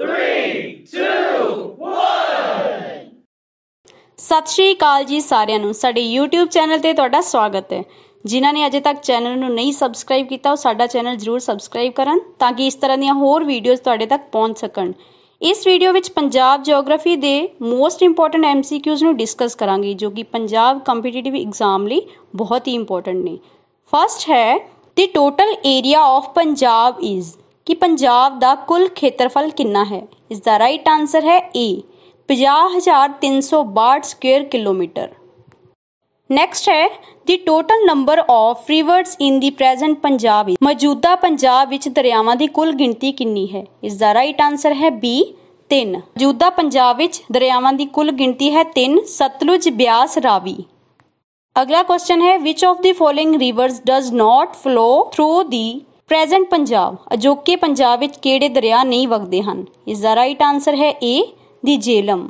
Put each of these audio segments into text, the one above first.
3 2 1 ਸਤਿ ਸ਼੍ਰੀ ਅਕਾਲ ਜੀ ਸਾਰਿਆਂ ਨੂੰ ਸਾਡੇ YouTube ਚੈਨਲ ਤੇ ਤੁਹਾਡਾ ਸਵਾਗਤ ਹੈ ਜਿਨ੍ਹਾਂ ਨੇ ਅਜੇ ਤੱਕ ਚੈਨਲ ਨੂੰ ਨਹੀਂ ਸਬਸਕ੍ਰਾਈਬ ਕੀਤਾ ਉਹ ਸਾਡਾ ਚੈਨਲ ਜ਼ਰੂਰ ਸਬਸਕ੍ਰਾਈਬ ਕਰਨ ਤਾਂ ਕਿ ਇਸ ਤਰ੍ਹਾਂ ਦੀਆਂ ਹੋਰ ਵੀਡੀਓਜ਼ ਤੁਹਾਡੇ ਤੱਕ ਪਹੁੰਚ ਸਕਣ ਇਸ ਵੀਡੀਓ ਵਿੱਚ ਪੰਜਾਬ ਜੀਓਗ੍ਰਾਫੀ ਦੇ ਮੋਸਟ ਇੰਪੋਰਟੈਂਟ ਐਮਸੀਕਿਊਜ਼ ਨੂੰ ਡਿਸਕਸ ਕਰਾਂਗੇ ਜੋ ਕਿ ਪੰਜਾਬ ਕੰਪੀਟੀਟਿਵ ਐਗਜ਼ਾਮ ਲਈ ਬਹੁਤ ਹੀ ਇੰਪੋਰਟੈਂਟ ਨੇ ਫਰਸਟ ਹੈ the total area of Punjab is ਕਿ ਪੰਜਾਬ ਦਾ ਕੁੱਲ ਖੇਤਰਫਲ ਕਿੰਨਾ ਹੈ ਇਸ ਦਾ ਰਾਈਟ ਆਨਸਰ ਹੈ ਏ 50362 ਸਕੁਅਰ ਕਿਲੋਮੀਟਰ ਨੈਕਸਟ ਹੈ the total number of rivers in the present Punjab ਵਿੱਚ ਮੌਜੂਦਾ ਪੰਜਾਬ ਵਿੱਚ ਦਰਿਆਵਾਂ ਦੀ ਕੁੱਲ ਗਿਣਤੀ ਕਿੰਨੀ ਹੈ ਇਸ ਦਾ ਰਾਈਟ ਆਨਸਰ ਹੈ ਬੀ 3 ਮੌਜੂਦਾ ਪੰਜਾਬ ਵਿੱਚ ਦਰਿਆਵਾਂ ਦੀ ਕੁੱਲ ਗਿਣਤੀ ਹੈ 3 ਸਤਲੁਜ ਬਿਆਸ ਰਾਵੀ ਅਗਲਾ ਕੁਐਸਚਨ ਹੈ which of the following rivers does not flow through the present Punjab ਅਜੋਕੇ ਪੰਜਾਬ ਵਿੱਚ ਕਿਹੜੇ ਦਰਿਆ ਨਹੀਂ ਵਗਦੇ ਹਨ ਇਸ ਦਾ ਰਾਈਟ ਆਨਸਰ ਹੈ ਏ ਦੀ ਜੇਲਮ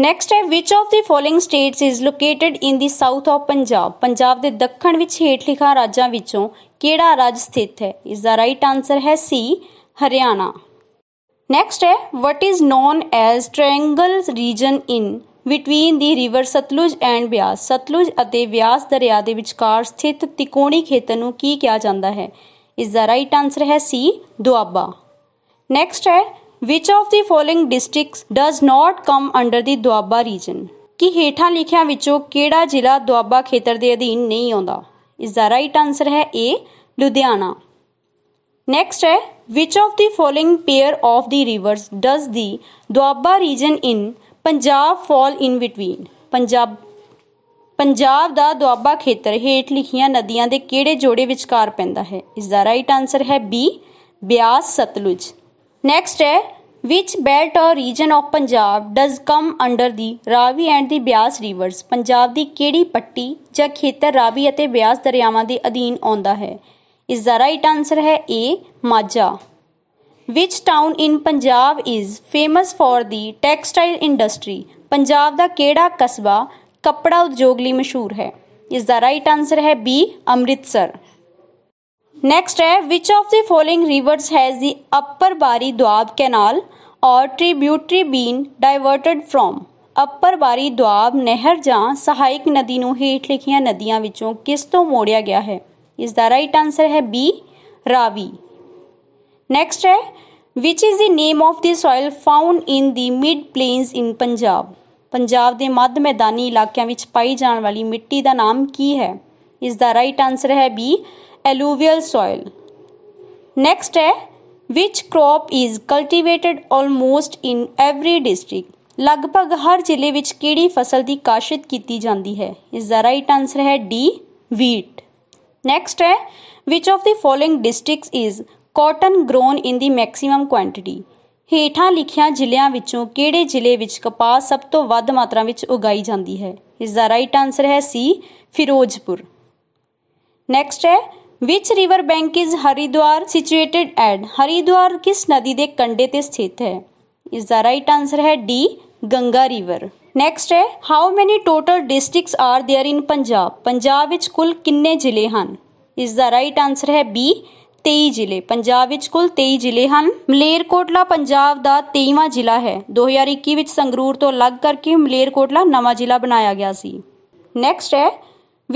ਨੈਕਸਟ ਹੈ which of the following states is located in the south of Punjab Punjab ਦੇ ਦੱਖਣ ਵਿੱਚ ਹੇਠ ਲਿਖਾ ਰਾਜਾਂ ਵਿੱਚੋਂ ਕਿਹੜਾ ਰਾਜ ਸਥਿਤ ਹੈ ਇਸ ਦਾ ਰਾਈਟ ਆਨਸਰ ਹੈ ਸੀ ਹਰਿਆਣਾ ਨੈਕਸਟ ਹੈ what is known as triangle region in between the river Satluj and Beas Satluj ਅਤੇ ਬਿਆਸ ਦਰਿਆ ਦੇ ਵਿਚਕਾਰ ਸਥਿਤ ਤਿਕੋਣੀ ਖੇਤਰ ਨੂੰ ਕੀ ਕਿਹਾ ਜਾਂਦਾ ਹੈ ਇਸ ਦਾ ਰਾਈਟ ਆਨਸਰ ਹੈ ਸੀ ਦੁਆਬਾ ਨੈਕਸਟ ਹੈ which of the following districts does not come under the Doaba region ਕੀ ਹੇਠਾਂ ਲਿਖਿਆਂ ਵਿੱਚੋਂ ਕਿਹੜਾ ਜ਼ਿਲ੍ਹਾ ਦੁਆਬਾ ਖੇਤਰ ਦੇ ਅਧੀਨ ਨਹੀਂ ਆਉਂਦਾ ਇਸ ਦਾ ਰਾਈਟ ਆਨਸਰ ਹੈ ਏ ਲੁਧਿਆਣਾ ਨੈਕਸਟ ਹੈ which of the following pair of the rivers does the Doaba region in Punjab fall in between Punjab Punjab ਦਾ ਦੁਆਬਾ ਖੇਤਰ ਹੇਠ ਲਿਖੀਆਂ ਨਦੀਆਂ ਦੇ ਕਿਹੜੇ ਜੋੜੇ ਵਿਚਕਾਰ ਪੈਂਦਾ ਹੈ ਇਸ ਦਾ ਰਾਈਟ ਆਨਸਰ ਹੈ ਬੀ ਬਿਆਸ ਸਤਲੁਜ ਨੈਕਸਟ ਹੈ which belt or region of Punjab does come under the Ravi and the Beas rivers Punjab ਦੀ ਕਿਹੜੀ ਪੱਟੀ ਜਾਂ ਖੇਤਰ ਰਾਵੀ ਅਤੇ ਬਿਆਸ ਦਰਿਆਵਾਂ ਦੇ ਅਧੀਨ ਆਉਂਦਾ ਹੈ ਇਸ ਦਾ ਰਾਈਟ ਆਨਸਰ ਹੈ A Majha which town in Punjab is famous for the textile industry Punjab ਦਾ ਕਿਹੜਾ ਕਸਬਾ ਕੱਪੜਾ ਉਦਯੋਗ ਲਈ ਮਸ਼ਹੂਰ ਹੈ ਇਸ ਦਾ ਰਾਈਟ ਆਨਸਰ ਹੈ ਬੀ ਅੰਮ੍ਰਿਤਸਰ नेक्स्ट है which of the following rivers has the upper Bari Doab canal or tributary been diverted from upper Bari Doab ਨਹਿਰ ਜਾਂ ਸਹਾਇਕ ਨਦੀ ਨੂੰ ਹੇਠ ਲਿਖੀਆਂ ਨਦੀਆਂ ਵਿੱਚੋਂ ਕਿਸ ਤੋਂ ਮੋੜਿਆ ਗਿਆ ਹੈ ਇਸ ਦਾ ਰਾਈਟ ਆਨਸਰ ਹੈ ਬੀ ਰਾਵੀ ਨੈਕਸਟ है which is the name of the soil found in the mid plains in Punjab Punjab ਦੇ ਮੱਧ ਮੈਦਾਨੀ ਇਲਾਕਿਆਂ ਵਿੱਚ ਪਾਈ ਜਾਣ ਵਾਲੀ ਮਿੱਟੀ ਦਾ ਨਾਮ ਕੀ ਹੈ ਇਸ ਦਾ ਰਾਈਟ ਆਨਸਰ ਹੈ ਬੀ ਐਲੂਵੀਅਲ ਸੋਇਲ ਨੈਕਸਟ ਹੈ which crop is cultivated almost in every district ਲਗਭਗ ਹਰ ਜ਼ਿਲ੍ਹੇ ਵਿੱਚ ਕਿਹੜੀ ਫਸਲ ਦੀ ਕਾਸ਼ਤ ਕੀਤੀ ਜਾਂਦੀ ਹੈ ਇਸ ਦਾ ਰਾਈਟ ਆਨਸਰ ਹੈ ਡੀ ਵੀਟ ਨੈਕਸਟ ਹੈ which of the following districts is cotton grown in the maximum quantity ਹੇਠਾਂ ਲਿਖਿਆਂ ਜ਼ਿਲ੍ਹਿਆਂ ਵਿੱਚੋਂ ਕਿਹੜੇ ਜ਼ਿਲ੍ਹੇ ਵਿੱਚ ਕਪਾਹ ਸਭ ਤੋਂ ਵੱਧ ਮਾਤਰਾ ਵਿੱਚ ਉਗਾਈ ਜਾਂਦੀ ਹੈ ਇਸ ਦਾ ਰਾਈਟ ਆਨਸਰ ਹੈ ਸੀ ਫਿਰੋਜ਼ਪੁਰ ਨੈਕਸਟ ਹੈ which river bank is Haridwar situated at Haridwar ਕਿਸ ਨਦੀ ਦੇ ਕੰਢੇ ਤੇ ਸਥਿਤ ਹੈ ਇਸ ਦਾ ਰਾਈਟ ਆਨਸਰ ਹੈ ਡੀ ਗੰਗਾ ਰਿਵਰ ਨੈਕਸਟ ਹੈ how many total districts are there in Punjab Punjab ਵਿੱਚ ਕੁੱਲ ਕਿੰਨੇ ਜ਼ਿਲ੍ਹੇ ਹਨ ਇਸ ਦਾ ਰਾਈਟ ਆਨਸਰ ਹੈ ਬੀ 23 ਜ਼ਿਲ੍ਹੇ ਪੰਜਾਬ ਵਿੱਚ ਕੁੱਲ 23 ਜ਼ਿਲ੍ਹੇ ਹਨ ਮਲੇਰਕੋਟਲਾ ਪੰਜਾਬ ਦਾ 23ਵਾਂ ਜ਼ਿਲ੍ਹਾ ਹੈ 2021 ਵਿੱਚ ਸੰਗਰੂਰ ਤੋਂ ਅਲੱਗ ਕਰਕੇ ਮਲੇਰਕੋਟਲਾ ਨਵਾਂ ਜ਼ਿਲ੍ਹਾ ਬਣਾਇਆ ਗਿਆ ਸੀ ਨੈਕਸਟ ਹੈ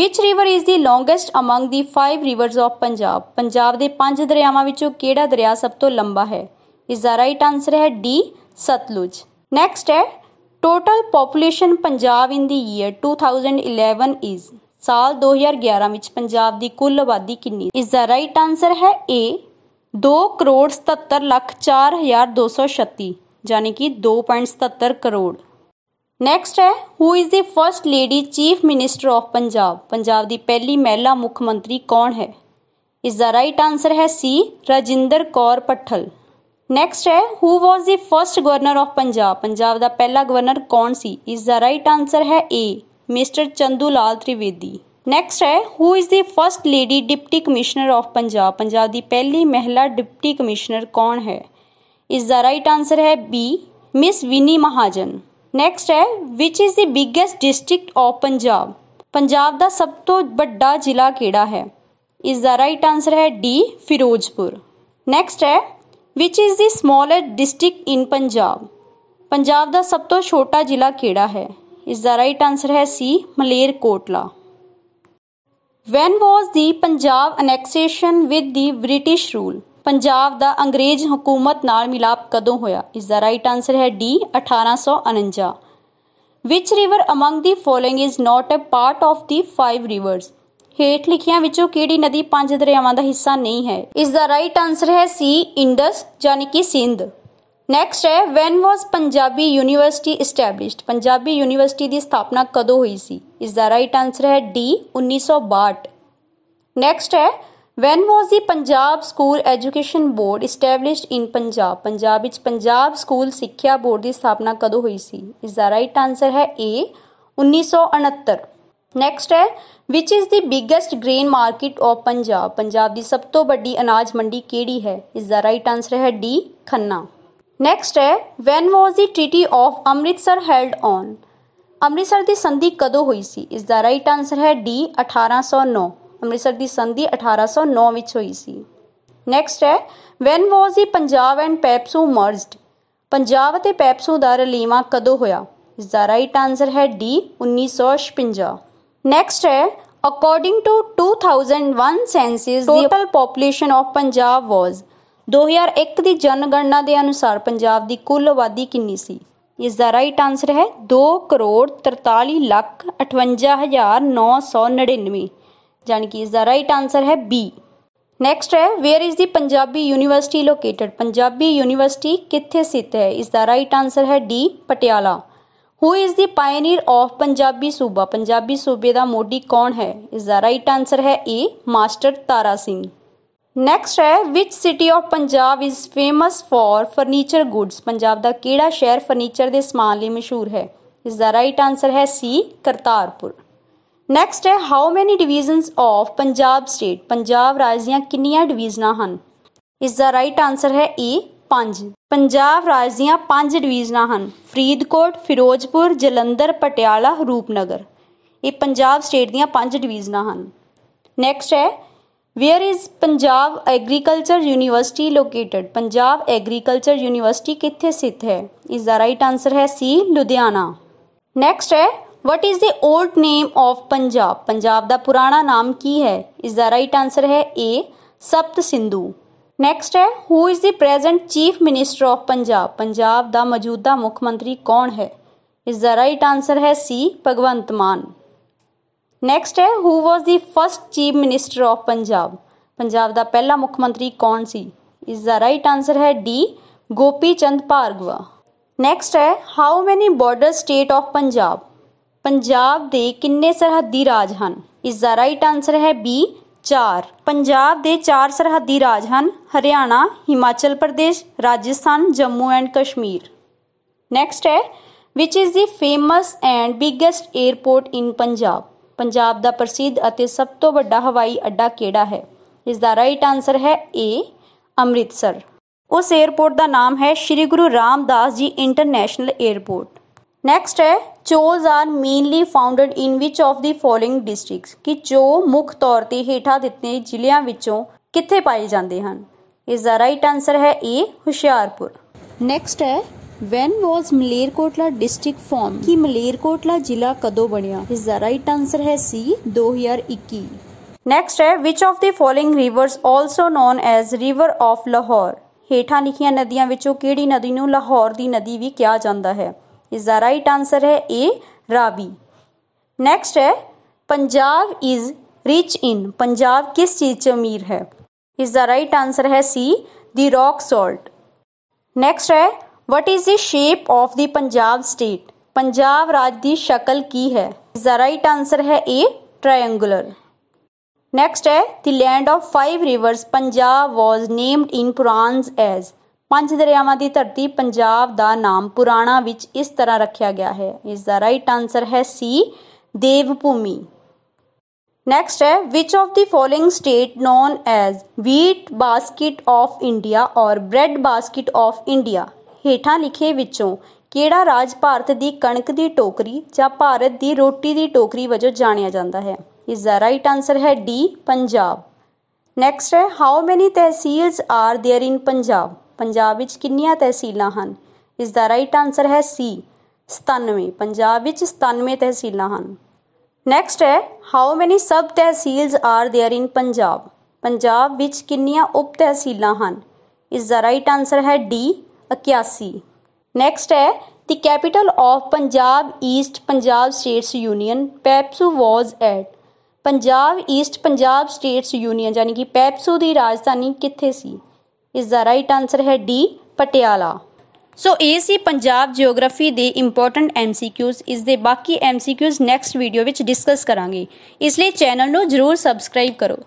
which river is the longest among the 5 rivers of Punjab Punjab ਦੇ ਪੰਜ ਦਰਿਆਵਾਂ ਵਿੱਚੋਂ ਕਿਹੜਾ ਦਰਿਆ ਸਭ ਤੋਂ ਲੰਬਾ ਹੈ ਇਸ ਦਾ ਰਾਈਟ ਆਨਸਰ ਹੈ ਡੀ ਸਤਲੁਜ ਨੈਕਸਟ ਹੈ total population Punjab in the year 2011 is ਸਾਲ 2011 ਵਿੱਚ ਪੰਜਾਬ ਦੀ ਕੁੱਲ ਆਬਾਦੀ ਕਿੰਨੀ ਇਸ ਦਾ ਰਾਈਟ ਆਨਸਰ ਹੈ A 2 ਕਰੋੜ 77 ਲੱਖ 4236 ਯਾਨੀ ਕਿ 2.77 ਕਰੋੜ ਨੈਕਸਟ ਹੈ who is the first lady chief minister of Punjab Punjab ਦੀ ਪਹਿਲੀ ਮਹਿਲਾ ਮੁੱਖ ਮੰਤਰੀ ਕੌਣ ਹੈ ਇਸ ਦਾ ਰਾਈਟ ਆਨਸਰ ਹੈ ਸੀ ਰਜਿੰਦਰ ਕੌਰ ਪੱਠਲ ਨੈਕਸਟ ਹੈ who was the first governor of Punjab Punjab ਦਾ ਪਹਿਲਾ ਗਵਰਨਰ ਕੌਣ ਸੀ ਇਸ ਦਾ ਰਾਈਟ ਆਨਸਰ ਹੈ A mister Chandu Lal Trivedi next ਹੈ who is the first lady deputy commissioner of Punjab Punjab ਦੀ ਪਹਿਲੀ ਮਹਿਲਾ ਡਿਪਟੀ ਕਮਿਸ਼ਨਰ ਕੌਣ ਹੈ ਇਸ ਦਾ ਰਾਈਟ ਆਨਸਰ ਹੈ B miss Vini Mahajan next ਹੈ which is the biggest district of Punjab Punjab ਦਾ ਸਭ ਤੋਂ ਵੱਡਾ ਜ਼ਿਲ੍ਹਾ ਕਿਹੜਾ ਹੈ ਇਸ ਦਾ ਰਾਈਟ ਆਨਸਰ ਹੈ ਡੀ ਫਿਰੋਜ਼ਪੁਰ ਨੈਕਸਟ ਹੈ which is the smaller district in Punjab Punjab ਦਾ ਸਭ ਤੋਂ ਛੋਟਾ ਜ਼ਿਲ੍ਹਾ ਕਿਹੜਾ ਹੈ ਇਸ ਦਾ ਰਾਈਟ ਆਨਸਰ ਹੈ C Maler Kotla when was the Punjab annexation with the British rule Punjab ਦਾ ਅੰਗਰੇਜ਼ ਹਕੂਮਤ ਨਾਲ ਮਿਲਾਪ ਕਦੋਂ ਹੋਇਆ ਇਸ ਦਾ ਰਾਈਟ ਆਨਸਰ ਹੈ D 1849 which river among the following is not a part of the five rivers ਹੇਠ ਲਿਖੀਆਂ ਵਿੱਚੋਂ ਕਿਹੜੀ ਨਦੀ ਪੰਜ ਦਰਿਆਵਾਂ ਦਾ ਹਿੱਸਾ ਨਹੀਂ ਹੈ ਇਸ ਦਾ ਰਾਈਟ ਆਨਸਰ ਹੈ ਸੀ ਇੰਡਸ ਯਾਨੀ ਕਿ ਸਿੰਧ ਨੈਕਸਟ ਹੈ when was Punjabi university established Punjabi university ਦੀ ਸਥਾਪਨਾ ਕਦੋਂ ਹੋਈ ਸੀ ਇਸ ਦਾ ਰਾਈਟ ਆਨਸਰ ਹੈ ਡੀ 1962 ਨੈਕਸਟ ਹੈ when was the Punjab school education board established in Punjab Punjab ਵਿੱਚ ਪੰਜਾਬ ਸਕੂਲ ਸਿੱਖਿਆ ਬੋਰਡ ਦੀ ਸਥਾਪਨਾ ਕਦੋਂ ਹੋਈ ਸੀ ਇਸ ਦਾ ਰਾਈਟ ਆਨਸਰ ਹੈ ਏ 1969 ਨੈਕਸਟ ਹੈ which is the biggest grain market of Punjab Punjab ਦੀ ਸਭ ਤੋਂ ਵੱਡੀ ਅਨਾਜ ਮੰਡੀ ਕਿਹੜੀ ਹੈ ਇਸ ਦਾ ਰਾਈਟ ਆਨਸਰ ਹੈ ਡੀ ਖੰਨਾ ਨੈਕਸਟ ਹੈ when was the treaty of Amritsar held on Amritsar ਦੀ ਸੰਧੀ ਕਦੋਂ ਹੋਈ ਸੀ ਇਸ ਦਾ ਰਾਈਟ ਆਨਸਰ ਹੈ ਡੀ 1809 ਅੰਮ੍ਰਿਤਸਰ ਦੀ ਸੰਧੀ 1809 ਵਿੱਚ ਹੋਈ ਸੀ ਨੈਕਸਟ ਹੈ when was the Punjab and PEPSU merged Punjab ਅਤੇ ਪੈਪਸੂ ਦਾ ਰਲੀਵਾ ਕਦੋਂ ਹੋਇਆ ਇਸ ਦਾ ਰਾਈਟ ਆਨਸਰ ਹੈ ਡੀ 1956 ਨੈਕਸਟ ਹੈ according to 2001 census total population of Punjab was 2001 ਦੀ ਜਨਗਣਨਾ ਦੇ ਅਨੁਸਾਰ ਪੰਜਾਬ ਦੀ ਕੁੱਲ ਆਬਾਦੀ ਕਿੰਨੀ ਸੀ ਇਸ ਦਾ ਰਾਈਟ ਆਨਸਰ ਹੈ 2 ਕਰੋੜ 43 ਲੱਖ 58999 ਜਾਨੀ ਕਿ ਇਸ ਦਾ ਰਾਈਟ ਆਨਸਰ ਹੈ ਬੀ ਨੈਕਸਟ ਹੈ where is the Punjabi university located Punjabi university ਕਿੱਥੇ ਸਥਿਤ ਹੈ ਇਸ ਦਾ ਰਾਈਟ ਆਨਸਰ ਹੈ D Patiala who is the pioneer of Punjabi Suba Punjabi ਸੂਬੇ ਦਾ ਮੋਢੀ ਕੌਣ ਹੈ ਇਸ ਦਾ ਰਾਈਟ ਆਨਸਰ ਹੈ A master Tara Singh next ਹੈ which city of Punjab is famous for furniture goods Punjab ਦਾ ਕਿਹੜਾ ਸ਼ਹਿਰ ਫਰਨੀਚਰ ਦੇ ਸਮਾਨ ਲਈ ਮਸ਼ਹੂਰ ਹੈ ਇਸ ਦਾ ਰਾਈਟ ਆਨਸਰ ਹੈ ਸੀ ਕਰਤਾਰਪੁਰ ਨੈਕਸਟ ਹੈ how many divisions of Punjab state Punjab ਰਾਜ ਦੀਆਂ ਕਿੰਨੀਆਂ ਡਿਵੀਜ਼ਨਾਂ ਹਨ ਇਸ ਦਾ ਰਾਈਟ ਆਨਸਰ ਹੈ ਈ e, 5 ਪੰਜਾਬ ਰਾਜ ਦੀਆਂ 5 ਡਿਵੀਜ਼ਨਾਂ ਹਨ ਫਰੀਦਕੋਟ ਫਿਰੋਜ਼ਪੁਰ ਜਲੰਧਰ ਪਟਿਆਲਾ ਰੂਪਨਗਰ ਇਹ ਪੰਜਾਬ ਸਟੇਟ ਦੀਆਂ 5 ਡਿਵੀਜ਼ਨਾਂ ਹਨ ਨੈਕਸਟ ਹੈ Where is Punjab Agriculture University located? Punjab Agriculture University किथे स्थित है इसका राइट आंसर है सी लुधियाना नेक्स्ट है what is the old name of Punjab Punjab का पुराना नाम की है इसका राइट आंसर है ए सप्त सिंधु ਨੈਕਸਟ ਹੈ who is the present chief minister of Punjab Punjab ਦਾ ਮੌਜੂਦਾ ਮੁੱਖ ਮੰਤਰੀ ਕੌਣ ਹੈ ਇਸ ਦਾ ਰਾਈਟ ਆਨਸਰ ਹੈ ਸੀ ਭਗਵੰਤ ਮਾਨ ਨੈਕਸਟ ਹੈ who was the first chief minister of Punjab Punjab ਦਾ ਪਹਿਲਾ ਮੁੱਖ ਮੰਤਰੀ ਕੌਣ ਸੀ ਇਸ ਦਾ ਰਾਈਟ ਆਨਸਰ ਹੈ ਡੀ ਗੋਪੀ ਚੰਦ ਭਾਰਗਵਾ ਨੈਕਸਟ ਹੈ how many border state of Punjab Punjab ਦੇ ਕਿੰਨੇ ਸਰਹੱਦੀ ਰਾਜ ਹਨ ਇਸ ਦਾ ਰਾਈਟ ਆਨਸਰ ਹੈ ਬੀ 4 ਪੰਜਾਬ ਦੇ 4 ਸਰਹੱਦੀ ਰਾਜ ਹਨ ਹਰਿਆਣਾ ਹਿਮਾਚਲ ਪ੍ਰਦੇਸ਼ ਰਾਜਸਥਾਨ ਜੰਮੂ ਐਂਡ ਕਸ਼ਮੀਰ ਨੈਕਸਟ ਹੈ which is the famous and biggest airport in Punjab Punjab ਦਾ ਪ੍ਰਸਿੱਧ ਅਤੇ ਸਭ ਤੋਂ ਵੱਡਾ ਹਵਾਈ ਅੱਡਾ ਕਿਹੜਾ ਹੈ ਇਸ ਦਾ ਰਾਈਟ ਆਨਸਰ ਹੈ ਏ ਅੰਮ੍ਰਿਤਸਰ ਉਸ 에어ਪੋਰਟ ਦਾ ਨਾਮ ਹੈ ਸ੍ਰੀ ਗੁਰੂ ਰਾਮਦਾਸ ਜੀ ਇੰਟਰਨੈਸ਼ਨਲ 에어ਪੋਰਟ ਨੈਕਸਟ ਹੈ chos are mainly founded in which of the following districts ਕਿ ਜੋ ਮੁੱਖ ਤੌਰ ਤੇ ਹੇਠਾਂ ਦਿੱਤੇ ਜ਼ਿਲ੍ਹਿਆਂ ਵਿੱਚੋਂ ਕਿੱਥੇ ਪਾਏ ਜਾਂਦੇ ਹਨ ਇਸ ਦਾ ਰਾਈਟ ਆਨਸਰ ਹੈ ਏ ਹੁਸ਼ਿਆਰਪੁਰ ਨੈਕਸਟ ਹੈ When was Malerkotla district formed? ਕਿ ਮਲੇਰਕੋਟਲਾ ਜ਼ਿਲ੍ਹਾ ਕਦੋਂ ਬਣਿਆ? ਇਸ ਦਾ ਰਾਈਟ ਆਨਸਰ ਹੈ C 2021 ਨੈਕਸਟ ਹੈ which of the following rivers also known as river of Lahore ਹੇਠਾਂ ਲਿਖੀਆਂ ਨਦੀਆਂ ਵਿੱਚੋਂ ਕਿਹੜੀ ਨਦੀ ਨੂੰ ਲਾਹੌਰ ਦੀ ਨਦੀ ਵੀ ਕਿਹਾ ਜਾਂਦਾ ਹੈ ਇਸ ਦਾ ਰਾਈਟ ਆਨਸਰ ਹੈ A ਰਾਵੀ ਨੈਕਸਟ ਹੈ Punjab is rich in Punjab ਕਿਸ ਚੀਜ਼ 'ਚ ਅਮੀਰ ਹੈ ਇਸ ਦਾ ਰਾਈਟ ਆਨਸਰ ਹੈ C the rock salt next ਹੈ what is the shape of the Punjab state Punjab ਰਾਜ ਦੀ ਸ਼ਕਲ ਕੀ ਹੈ ਇਸ ਦਾ ਰਾਈਟ ਆਨਸਰ ਹੈ ਏ ਟ੍ਰਾਇੰਗੂਲਰ ਨੈਕਸਟ ਹੈ the land of five rivers Punjab was named in Puranas as ਪੰਜ ਦਰਿਆਵਾਂ ਦੀ ਧਰਤੀ ਪੰਜਾਬ ਦਾ ਨਾਮ ਪੁਰਾਣਾ ਵਿੱਚ ਇਸ ਤਰ੍ਹਾਂ ਰੱਖਿਆ ਗਿਆ ਹੈ ਇਸ ਦਾ ਰਾਈਟ ਆਨਸਰ ਹੈ ਸੀ ਦੇਵ ਭੂਮੀ ਨੈਕਸਟ ਹੈ which of the following state known as wheat basket of India or bread basket of India ਹੇਠਾਂ ਲਿਖੇ ਵਿੱਚੋਂ ਕਿਹੜਾ ਰਾਜ ਭਾਰਤ ਦੀ ਕਣਕ ਦੀ ਟੋਕਰੀ ਜਾਂ ਭਾਰਤ ਦੀ ਰੋਟੀ ਦੀ ਟੋਕਰੀ ਵਜੋਂ ਜਾਣਿਆ ਜਾਂਦਾ ਹੈ ਇਸ ਦਾ ਰਾਈਟ ਆਨਸਰ ਹੈ ਡੀ ਪੰਜਾਬ ਨੈਕਸਟ ਹੈ how many tehsils are there in Punjab Punjab ਵਿੱਚ ਕਿੰਨੀਆਂ ਤਹਿਸੀਲਾਂ ਹਨ ਇਸ ਦਾ ਰਾਈਟ ਆਨਸਰ ਹੈ ਸੀ 97 ਪੰਜਾਬ ਵਿੱਚ 97 ਤਹਿਸੀਲਾਂ ਹਨ ਨੈਕਸਟ ਹੈ how many sub tehsils are there in Punjab Punjab ਵਿੱਚ ਕਿੰਨੀਆਂ ਉਪ ਤਹਿਸੀਲਾਂ ਹਨ ਇਸ ਦਾ ਰਾਈਟ ਆਨਸਰ ਹੈ ਡੀ 81 ਨੈਕਸਟ ਹੈ the capital of Punjab east Punjab states union PEPSU was at Punjab east Punjab states union ਯਾਨੀ ਕਿ ਪੈਪਸੂ ਦੀ ਰਾਜਧਾਨੀ ਕਿੱਥੇ ਸੀ ਇਸ ਦਾ ਰਾਈਟ ਆਨਸਰ ਹੈ ਡੀ ਪਟਿਆਲਾ ਸੋ ਇਹ ਸੀ ਪੰਜਾਬ ਜੀਓਗ੍ਰਾਫੀ ਦੇ ਇੰਪੋਰਟੈਂਟ ਐਮਸੀਕਿਊਜ਼ ਇਸ ਦੇ ਬਾਕੀ ਐਮਸੀਕਿਊਜ਼ ਨੈਕਸਟ ਵੀਡੀਓ ਵਿੱਚ ਡਿਸਕਸ ਕਰਾਂਗੇ ਇਸ ਲਈ ਚੈਨਲ ਨੂੰ ਜਰੂਰ ਸਬਸਕ੍ਰਾਈਬ ਕਰੋ